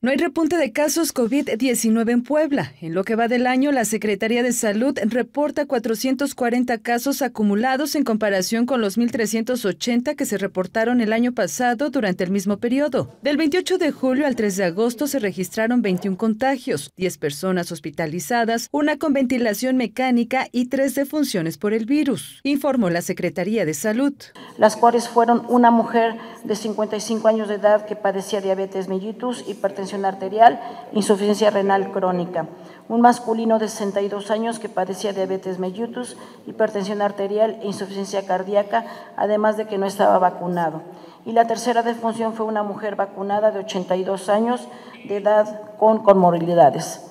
No hay repunte de casos COVID-19 en Puebla. En lo que va del año, la Secretaría de Salud reporta 440 casos acumulados en comparación con los 1.380 que se reportaron el año pasado durante el mismo periodo. Del 28 de julio al 3 de agosto se registraron 21 contagios, 10 personas hospitalizadas, una con ventilación mecánica y tres defunciones por el virus, informó la Secretaría de Salud. Las cuales fueron una mujer de 55 años de edad que padecía diabetes mellitus, hipertensión arterial, insuficiencia renal crónica. Un masculino de 62 años que padecía diabetes mellitus, hipertensión arterial e insuficiencia cardíaca, además de que no estaba vacunado. Y la tercera defunción fue una mujer vacunada de 82 años de edad con comorbilidades.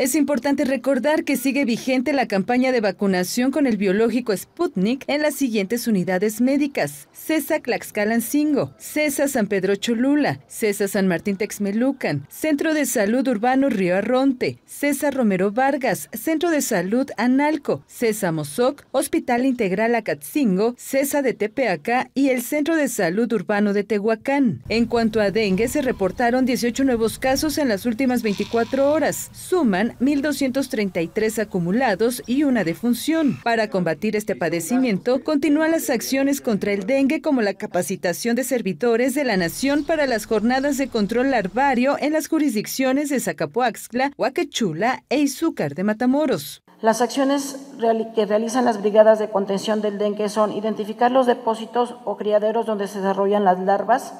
Es importante recordar que sigue vigente la campaña de vacunación con el biológico Sputnik en las siguientes unidades médicas. CESA Tlaxcalancingo, CESA San Pedro Cholula, CESA San Martín Texmelucan, Centro de Salud Urbano Río Arronte, CESA Romero Vargas, Centro de Salud Analco, CESA Mozoc, Hospital Integral Acatzingo, CESA de Tepeaca y el Centro de Salud Urbano de Tehuacán. En cuanto a dengue, se reportaron 18 nuevos casos en las últimas 24 horas. Suman 1.233 acumulados y una defunción. Para combatir este padecimiento, continúan las acciones contra el dengue como la capacitación de servidores de la Nación para las jornadas de control larvario en las jurisdicciones de Zacapuaxtla, Huacachula e Izúcar de Matamoros. Las acciones que realizan las brigadas de contención del dengue son identificar los depósitos o criaderos donde se desarrollan las larvas,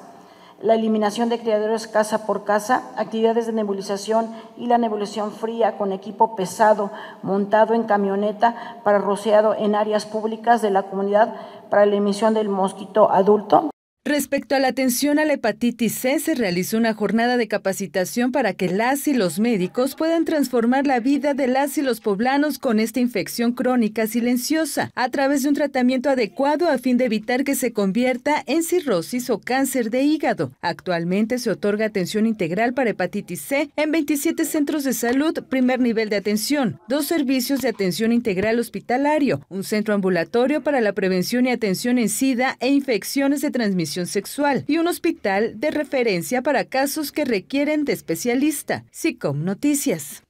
la eliminación de criaderos casa por casa, actividades de nebulización y la nebulización fría con equipo pesado montado en camioneta para rociado en áreas públicas de la comunidad para la emisión del mosquito adulto, Respecto a la atención a la hepatitis C, se realizó una jornada de capacitación para que las y los médicos puedan transformar la vida de las y los poblanos con esta infección crónica silenciosa a través de un tratamiento adecuado a fin de evitar que se convierta en cirrosis o cáncer de hígado. Actualmente se otorga atención integral para hepatitis C en 27 centros de salud, primer nivel de atención, dos servicios de atención integral hospitalario, un centro ambulatorio para la prevención y atención en SIDA e infecciones de transmisión sexual y un hospital de referencia para casos que requieren de especialista. SICOM Noticias.